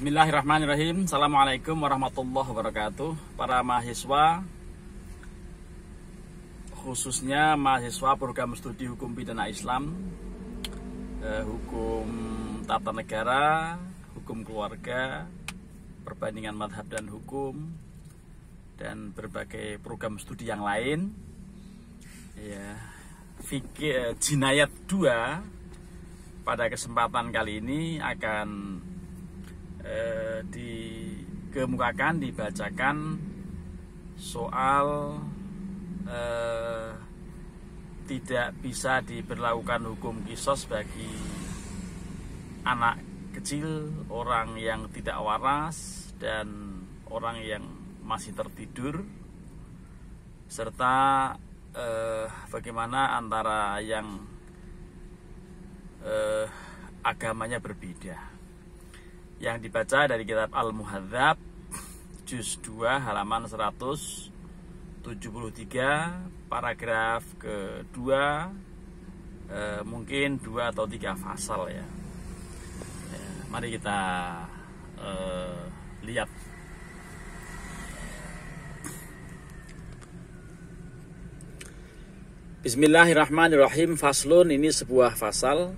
Bismillahirrahmanirrahim Assalamualaikum warahmatullahi wabarakatuh Para mahasiswa Khususnya mahasiswa program studi hukum pidana Islam eh, Hukum tata negara Hukum keluarga Perbandingan madhab dan hukum Dan berbagai program studi yang lain ya, Fikir eh, Jinayat 2 Pada kesempatan kali ini akan eh, dikemukakan dibacakan soal eh, tidak bisa diberlakukan hukum kisos bagi anak kecil, orang yang tidak waras dan orang yang masih tertidur serta eh, bagaimana antara yang eh, agamanya berbeda yang dibaca dari kitab Al-Muhadzab juz 2 halaman 173 paragraf kedua e, mungkin dua atau tiga fasal ya. E, mari kita e, lihat Bismillahirrahmanirrahim Faslun ini sebuah fasal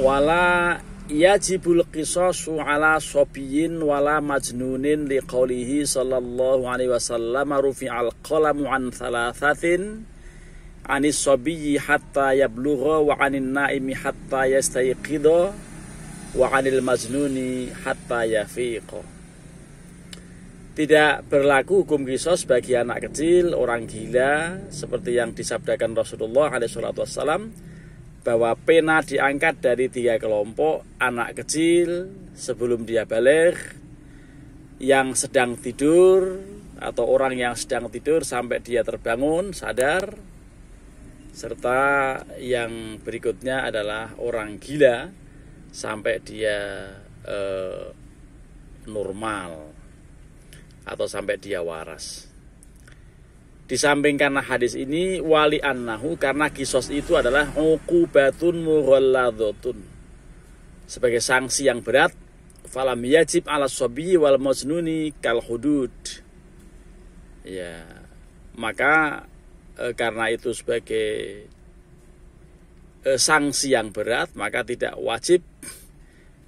Wala yajibul qisasu ala sopiyin wala majnunin liqaulihi sallallahu alaihi wasallam rufi'al qalamu an thalathatin anis sobiyyi hatta yablugho wa anin naimi hatta yastayqidha wa anil majnuni hatta yafiqo tidak berlaku hukum kisos bagi anak kecil, orang gila, seperti yang disabdakan Rasulullah alaihi salatu wassalam, bahwa pena diangkat dari tiga kelompok anak kecil sebelum dia balik yang sedang tidur atau orang yang sedang tidur sampai dia terbangun sadar serta yang berikutnya adalah orang gila sampai dia eh, normal atau sampai dia waras. Di karena hadis ini wali annahu karena kisos itu adalah uqubatun mughalladhatun. Sebagai sanksi yang berat falam yajib ala sobi wal majnuni kal hudud. Ya, maka e, karena itu sebagai e, sanksi yang berat maka tidak wajib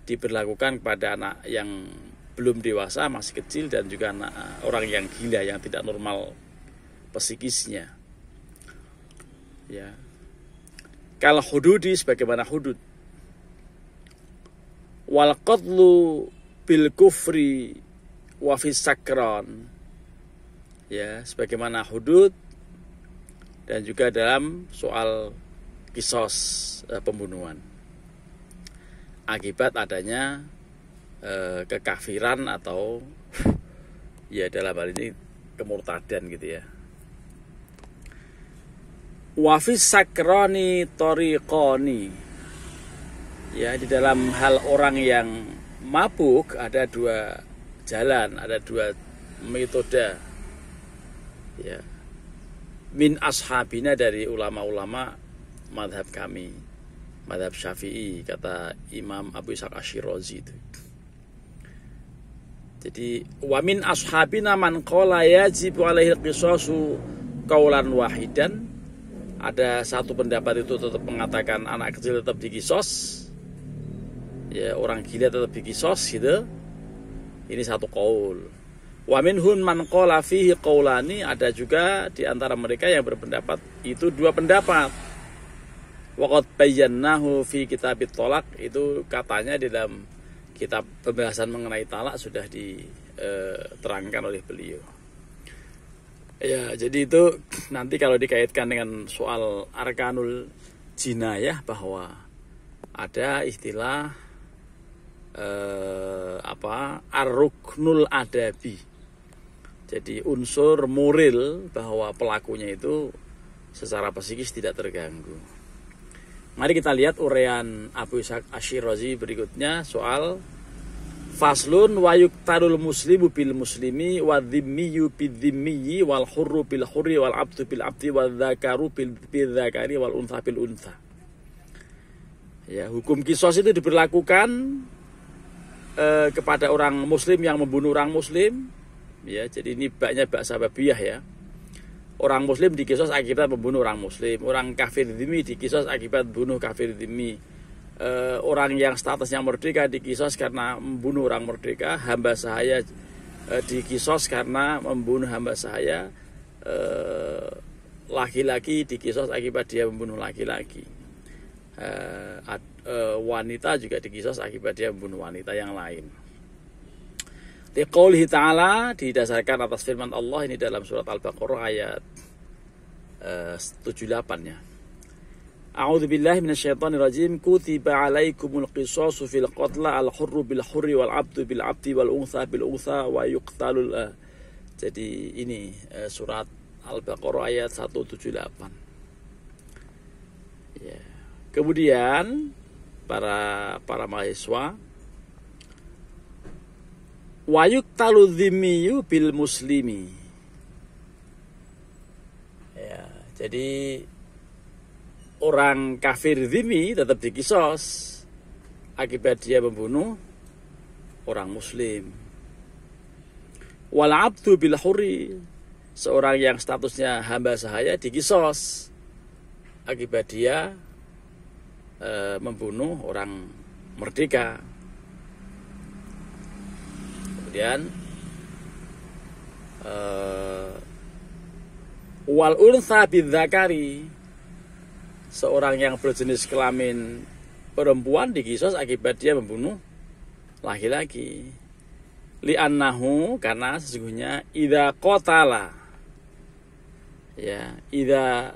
diberlakukan kepada anak yang belum dewasa, masih kecil dan juga anak e, orang yang gila yang tidak normal psikisnya. Ya. Kalau hududi sebagaimana hudud. Wal qadlu bil kufri wa sakron. Ya, sebagaimana hudud dan juga dalam soal kisos e, pembunuhan akibat adanya e, kekafiran atau ya dalam hal ini kemurtadan gitu ya wafis sakroni torikoni ya di dalam hal orang yang mabuk ada dua jalan ada dua metode ya min ashabina dari ulama-ulama madhab kami madhab syafi'i kata Imam Abu Ishaq ashirozi itu jadi wamin ashabina man qala yajibu alaihi qisasu qaulan wahidan ada satu pendapat itu tetap mengatakan anak kecil tetap dikisos ya orang gila tetap dikisos gitu ini satu kaul Wamin hun man qala fihi ada juga di antara mereka yang berpendapat itu dua pendapat waqad bayyanahu fi kitab tolak itu katanya di dalam kitab pembahasan mengenai talak sudah diterangkan eh, oleh beliau Ya, jadi itu nanti kalau dikaitkan dengan soal arkanul jinayah bahwa ada istilah eh, apa aruknul adabi. Jadi unsur muril bahwa pelakunya itu secara psikis tidak terganggu. Mari kita lihat urean Abu Ishaq Ashirazi berikutnya soal Faslun wa yuktarul muslimu bil muslimi wa dhimmiyu bil dhimmiyi wal hurru bil hurri wal abdu bil abdi wal dhakaru bil dhakari wal untha bil untha. Ya, hukum kisos itu diberlakukan eh, kepada orang muslim yang membunuh orang muslim. Ya, jadi ini baknya bak sababiyah ya. Orang muslim dikisos akibat membunuh orang muslim, orang kafir dhimmi dikisos akibat bunuh kafir dhimmi eh, orang yang statusnya merdeka dikisos karena membunuh orang merdeka, hamba sahaya eh, dikisos karena membunuh hamba sahaya, eh, laki-laki eh, dikisos akibat dia membunuh laki-laki. Eh, eh, wanita juga dikisos akibat dia membunuh wanita yang lain. Tiqaulihi ta'ala didasarkan atas firman Allah ini dalam surat Al-Baqarah ayat 78 ya. A'udzu billahi minasyaitonir rajim. Kutiba 'alaikumul qisasu fil qatla al hurru bil hurri wal 'abdu bil 'abdi wal untha bil untha wa yuqtalul uh. Jadi ini uh, surat Al-Baqarah ayat 178. Ya. Kemudian para para mahasiswa wa yuqtalu dhimmiyu bil muslimi. Ya, jadi orang kafir dini tetap dikisos akibat dia membunuh orang muslim. Wal abdu bil huri seorang yang statusnya hamba sahaya dikisos akibat dia e, membunuh orang merdeka. Kemudian e, wal unsa Zakari seorang yang berjenis kelamin perempuan dikisos akibat dia membunuh laki-laki. Li'annahu karena sesungguhnya ida kotala. ya idza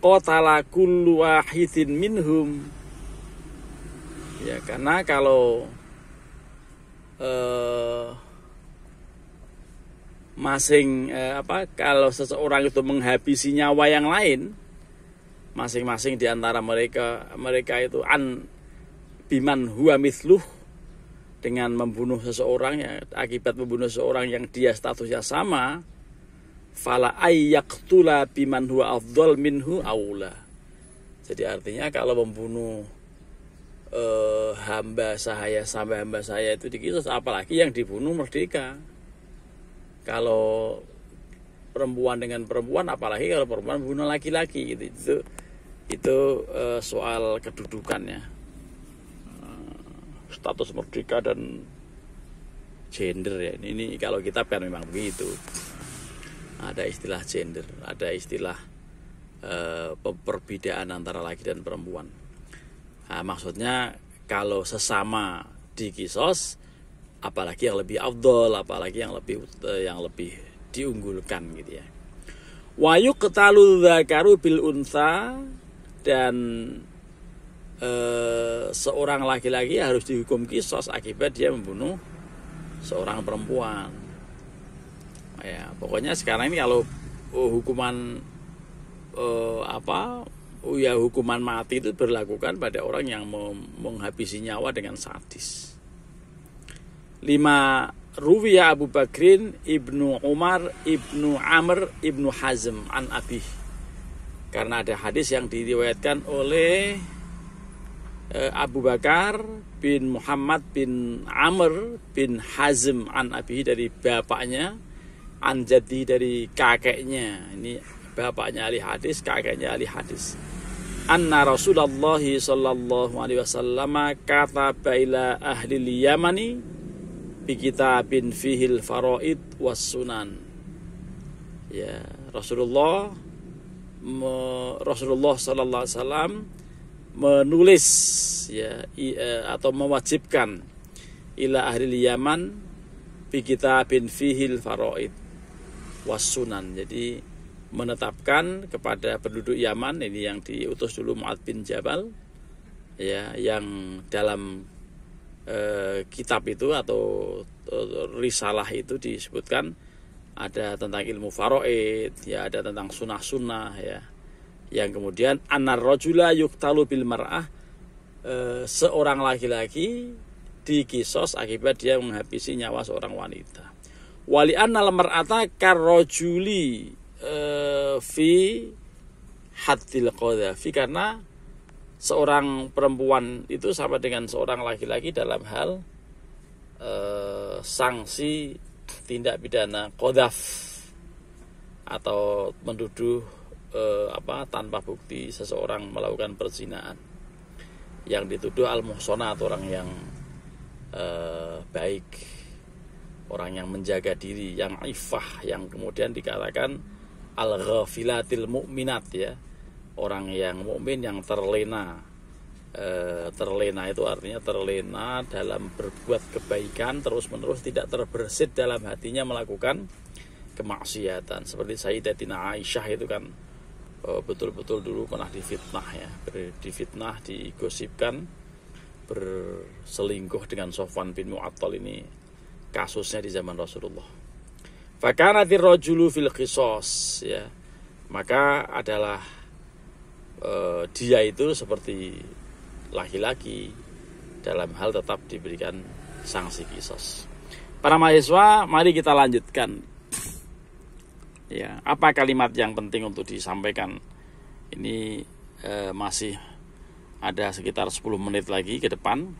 kotala kullu wahidin minhum ya karena kalau eh, masing eh, apa kalau seseorang itu menghabisi nyawa yang lain masing-masing di antara mereka mereka itu an biman huwa mithluh dengan membunuh seseorang ya akibat membunuh seseorang yang dia statusnya sama fala ayyaqtula biman huwa afdhal minhu aula jadi artinya kalau membunuh eh, hamba saya sampai hamba saya itu dikisus apalagi yang dibunuh merdeka kalau perempuan dengan perempuan apalagi kalau perempuan bunuh laki-laki gitu itu itu uh, soal kedudukannya uh, status merdeka dan gender ya ini, ini kalau kita kan memang begitu ada istilah gender ada istilah uh, perbedaan antara laki dan perempuan uh, maksudnya kalau sesama di kisos, apalagi yang lebih afdol apalagi yang lebih uh, yang lebih diunggulkan gitu ya Wayuk ketalu zakaru bil unsa dan e, seorang laki-laki harus dihukum kisos akibat dia membunuh seorang perempuan. Ya, pokoknya sekarang ini kalau uh, hukuman uh, apa uh, ya hukuman mati itu berlakukan pada orang yang menghabisi nyawa dengan sadis. lima Ruwiya Abu Bakrin Ibnu Umar Ibnu Amr Ibnu Hazm an Abih karena ada hadis yang diriwayatkan oleh eh, Abu Bakar bin Muhammad bin Amr bin Hazm an Abi dari bapaknya an jadi dari kakeknya ini bapaknya ahli hadis kakeknya ahli hadis anna Rasulullah sallallahu alaihi wasallam kata baila ahli Yamani bi kitabin fihil faraid was sunan ya Rasulullah Rasulullah Sallallahu Alaihi Wasallam menulis ya e, atau mewajibkan ila ahli Yaman bi bin fihil faraid wasunan. Jadi menetapkan kepada penduduk Yaman ini yang diutus dulu Mu'ad bin Jabal ya yang dalam eh, kitab itu atau e, risalah itu disebutkan ada tentang ilmu faraid, ya ada tentang sunnah-sunnah ya. Yang kemudian anar rojula yuktalu bil mar'ah e, seorang laki-laki dikisos akibat dia menghabisi nyawa seorang wanita. Wali anal mar'ata karrojuli e, fi hatil qadhafi karena seorang perempuan itu sama dengan seorang laki-laki dalam hal e, sanksi tindak pidana kodaf atau menduduh e, apa tanpa bukti seseorang melakukan perzinaan yang dituduh al atau orang yang e, baik orang yang menjaga diri yang ifah yang kemudian dikatakan al ghafilatil mukminat ya orang yang mukmin yang terlena Eh, terlena itu artinya terlena dalam berbuat kebaikan terus-menerus tidak terbersit dalam hatinya melakukan kemaksiatan seperti Sayyidatina Aisyah itu kan eh, betul-betul dulu pernah difitnah ya difitnah digosipkan berselingkuh dengan Sofwan bin Mu'attal ini kasusnya di zaman Rasulullah Fakanatir rojulu fil kisos ya maka adalah e, dia itu seperti laki-laki dalam hal tetap diberikan sanksi kisos. Para mahasiswa, mari kita lanjutkan. Ya, apa kalimat yang penting untuk disampaikan? Ini eh, masih ada sekitar 10 menit lagi ke depan.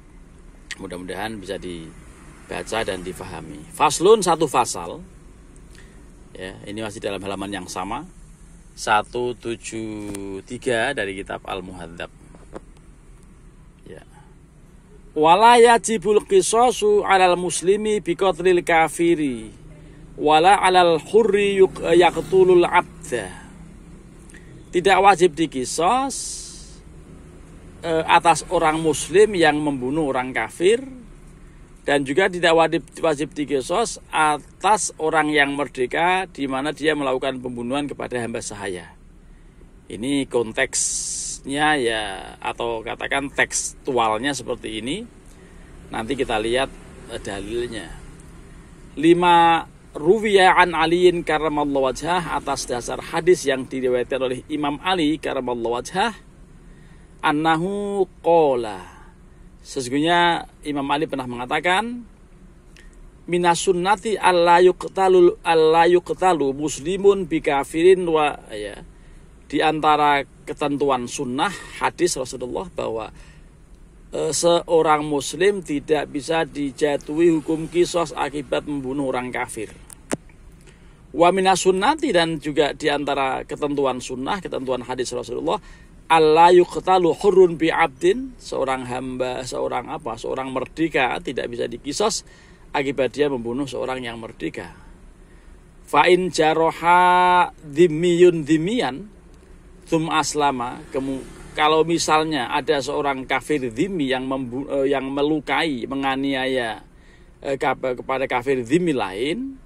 Mudah-mudahan bisa dibaca dan difahami. Faslun satu fasal. Ya, ini masih dalam halaman yang sama. 173 dari kitab Al-Muhadzab wala yajibul qisasu 'alal muslimi biqatlil kafiri wala 'alal hurri eh, yaqtulul 'abda tidak wajib dikisos eh, atas orang muslim yang membunuh orang kafir dan juga tidak wajib wajib dikisos atas orang yang merdeka di mana dia melakukan pembunuhan kepada hamba sahaya. Ini konteks teksnya ya atau katakan tekstualnya seperti ini nanti kita lihat eh, dalilnya lima ruwiya an aliin karamallahu wajah atas dasar hadis yang diriwayatkan oleh Imam Ali karamallahu wajah annahu qala sesungguhnya Imam Ali pernah mengatakan minasunnati allayu qatalu allayu qatalu muslimun bikafirin wa ya di antara ketentuan sunnah hadis Rasulullah bahwa e, seorang muslim tidak bisa dijatuhi hukum kisos akibat membunuh orang kafir. Wamina sunnati dan juga di antara ketentuan sunnah, ketentuan hadis Rasulullah, Allah yuqtalu hurun bi abdin, seorang hamba, seorang apa, seorang merdeka tidak bisa dikisos akibat dia membunuh seorang yang merdeka. Fa'in jaroha dimiyun dimian, Tum aslama, kemu, kalau misalnya ada seorang kafir dhimmi yang membu, uh, yang melukai, menganiaya eh, kepada kafir dhimmi lain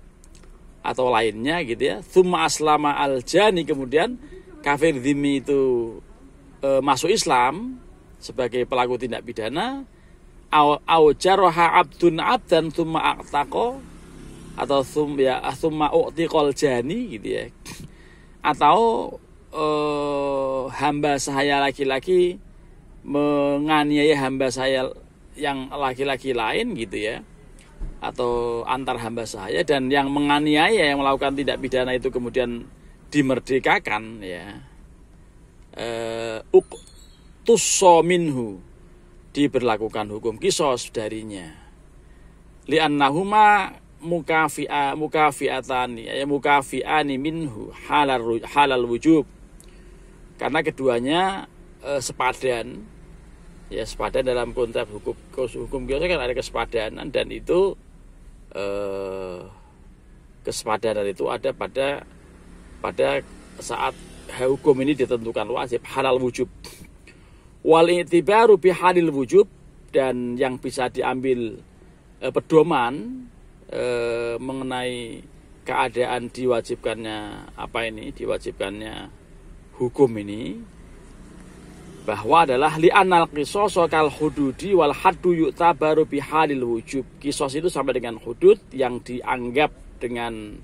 atau lainnya gitu ya. Thumma aslama al jani kemudian kafir dhimmi itu uh, masuk Islam sebagai pelaku tindak pidana au, jaroha abdun abdan thumma aqtaqo atau thum ya thumma uqtiqal jani gitu ya. Atau eh, hamba saya laki-laki menganiaya hamba saya yang laki-laki lain gitu ya atau antar hamba saya dan yang menganiaya yang melakukan tindak pidana itu kemudian dimerdekakan ya eh tusso minhu diberlakukan hukum kisos darinya annahuma mukafi'a mukafi'atani ya mukafi'ani minhu halal halal wujub karena keduanya eh, sepadan ya sepadan dalam konteks hukum hukum biasa kan ada kesepadanan dan itu eh, kesepadanan itu ada pada pada saat hukum ini ditentukan wajib halal wujub wal i'tibaru bi halil wujub dan yang bisa diambil eh, pedoman eh, mengenai keadaan diwajibkannya apa ini diwajibkannya hukum ini bahwa adalah anal kisos kal hududi wal haddu yu'ta baru bihalil wujub. Kisos itu sama dengan hudud yang dianggap dengan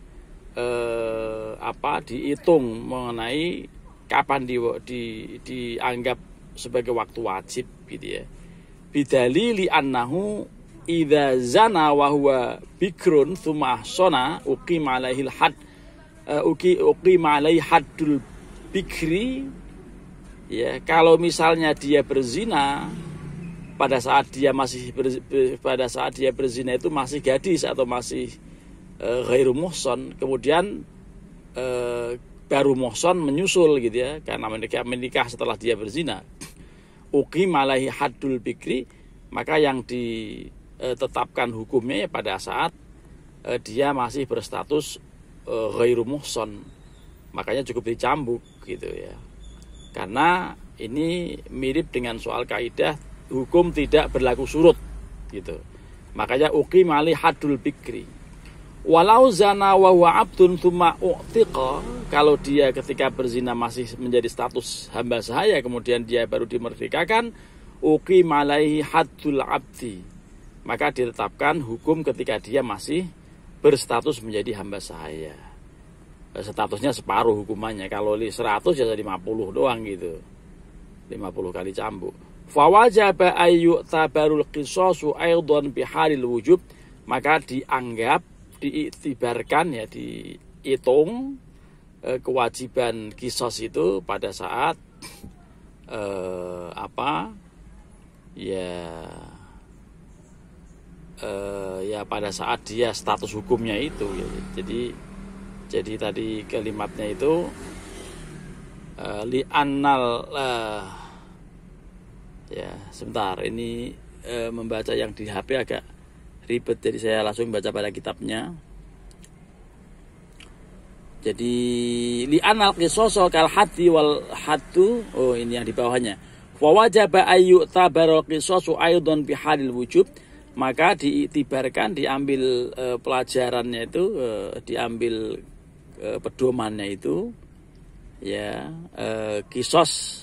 eh, apa dihitung mengenai kapan di, di, dianggap sebagai waktu wajib gitu ya. bidali li annahu idza zana wa huwa bikrun thumma sona uqima alaihil had eh, uki uqima alaihi haddul bikri ya kalau misalnya dia berzina pada saat dia masih ber, pada saat dia berzina itu masih gadis atau masih e, eh, muhson kemudian e, baru muhson menyusul gitu ya karena menikah, menikah setelah dia berzina uki malahi hadul bikri maka yang ditetapkan eh, hukumnya ya pada saat dia masih berstatus e, ghairu muhson makanya cukup dicambuk gitu ya. Karena ini mirip dengan soal kaidah hukum tidak berlaku surut gitu. Makanya uki mali hadul bikri. Walau zana wa abdun thumma u'tiqa, kalau dia ketika berzina masih menjadi status hamba sahaya kemudian dia baru dimerdekakan, uki malaihi hadul abdi. Maka ditetapkan hukum ketika dia masih berstatus menjadi hamba sahaya statusnya separuh hukumannya kalau li 100 ya 50 doang gitu 50 kali cambuk fawajaba ayu tabarul qisasu aidan bihalil wujub maka dianggap diiktibarkan ya dihitung eh, kewajiban kisos itu pada saat eh, apa ya eh, ya pada saat dia status hukumnya itu ya. jadi jadi tadi kalimatnya itu eh, li anal eh, ya sebentar ini eh, membaca yang di HP agak ribet jadi saya langsung baca pada kitabnya. Jadi li anal kisoso kal hati wal hatu oh ini yang di bawahnya. wajah ayu tabarok ayu don bihalil wujud maka diitibarkan diambil pelajarannya itu diambil e, pedomannya itu ya e, kisos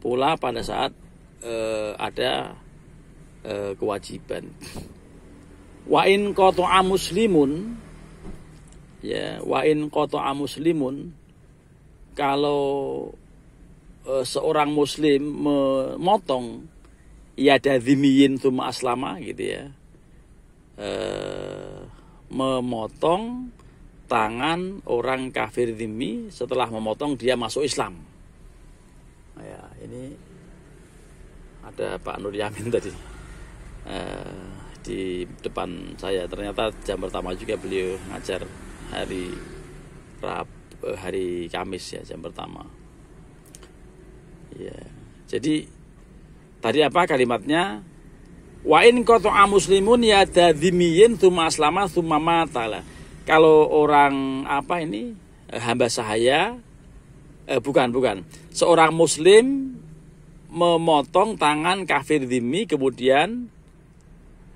pula pada saat e, ada e, kewajiban. Wa in qata'a muslimun ya wa in qata'a muslimun kalau e, seorang muslim memotong ya yadadhimiyin thumma aslama gitu ya. E, memotong tangan orang kafir dimi setelah memotong dia masuk Islam. Nah, ya, ini ada Pak Nur Yamin tadi eh, di depan saya. Ternyata jam pertama juga beliau ngajar hari Rab, eh, hari Kamis ya jam pertama. Ya, jadi tadi apa kalimatnya? Wa in kotoa muslimun ya dimiyin thumma aslama tsumma matala kalau orang apa ini eh, hamba sahaya eh, bukan bukan seorang muslim memotong tangan kafir dimi kemudian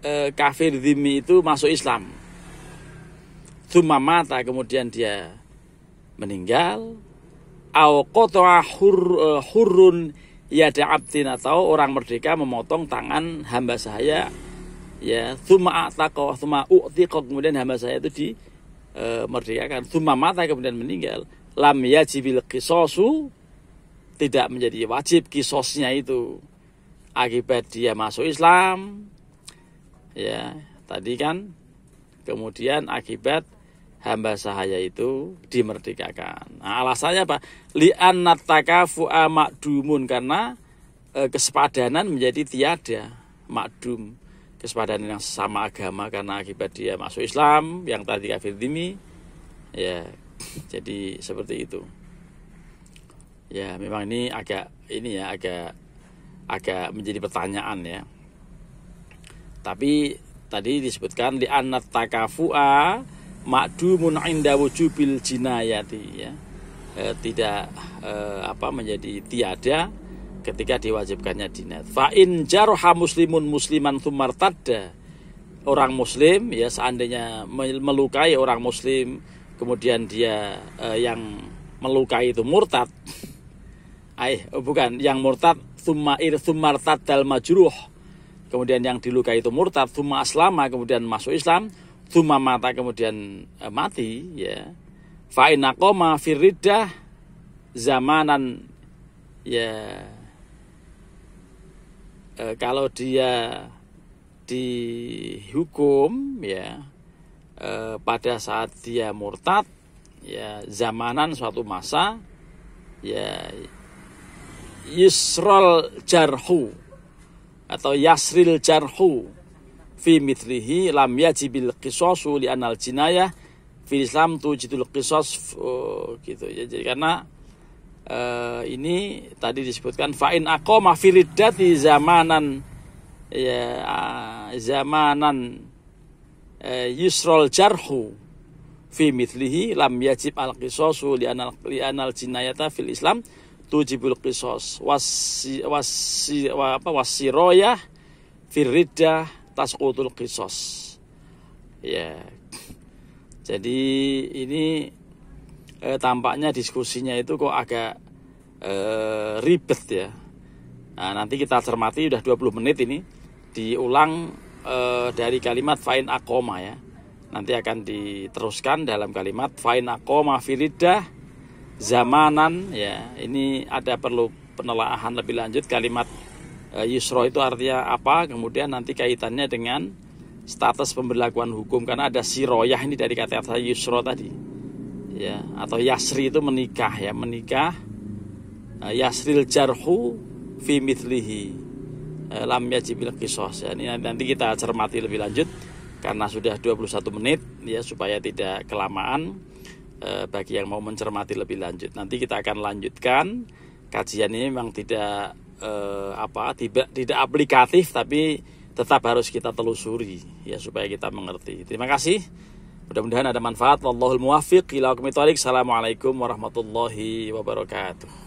eh, kafir dimi itu masuk Islam Thumma mata kemudian dia meninggal au hur, eh, hurun yada abdin atau orang merdeka memotong tangan hamba sahaya ya thumma ataqo thumma u'tiqo kemudian hamba saya itu di e, merdekakan thumma mata kemudian meninggal lam yajibil kisosu tidak menjadi wajib kisosnya itu akibat dia masuk Islam ya tadi kan kemudian akibat hamba sahaya itu dimerdekakan. Nah, alasannya apa? Li'an natakafu makdumun karena e, kesepadanan menjadi tiada makdum kesepadanan yang sama agama karena akibat dia masuk Islam yang tadi kafir dini ya jadi seperti itu ya memang ini agak ini ya agak agak menjadi pertanyaan ya tapi tadi disebutkan di anat takafua makdumun inda wujubil jinayati ya eh, tidak eh, apa menjadi tiada ketika diwajibkannya dinat. fa'in in jaroha muslimun musliman tada Orang muslim ya seandainya melukai orang muslim kemudian dia eh, yang melukai itu murtad. Ay, bukan yang murtad thumma ir tsumartad dal majruh. Kemudian yang dilukai itu murtad, thumma aslama kemudian masuk Islam, thumma mata kemudian eh, mati ya. Fa in aqama zamanan ya e, kalau dia dihukum ya e, pada saat dia murtad ya zamanan suatu masa ya yusrol jarhu atau yasril jarhu fi mitrihi lam yajibil qisasu li anal jinayah fi Islam tujidul qisas oh, gitu ya jadi karena uh, ini tadi disebutkan fa'in aqama di zamanan ya zamanan uh, eh, yusrol jarhu fi mithlihi lam yajib al qisasu li anal li anal jinayata fil islam tujibul qisas wasi wasi wa, apa wasiroyah firida tasqutul qisas ya jadi ini eh, tampaknya diskusinya itu kok agak eh, ribet ya. Nah, nanti kita cermati udah 20 menit ini diulang eh, dari kalimat fa'in akoma ya. Nanti akan diteruskan dalam kalimat fa'in akoma firidah zamanan ya. Ini ada perlu penelaahan lebih lanjut kalimat eh, yusro itu artinya apa, kemudian nanti kaitannya dengan status pemberlakuan hukum karena ada siroyah ini dari kata-kata yusro tadi ya atau yasri itu menikah ya menikah eh, yasril jarhu fi mithlihi eh, lam yajibil kisos ya ini nanti kita cermati lebih lanjut karena sudah 21 menit ya supaya tidak kelamaan eh, bagi yang mau mencermati lebih lanjut nanti kita akan lanjutkan kajian ini memang tidak eh, apa tidak tidak aplikatif tapi tetap harus kita telusuri ya supaya kita mengerti terima kasih Mudah-mudahan ada manfaat. Wallahul muwafiq Assalamualaikum warahmatullahi wabarakatuh.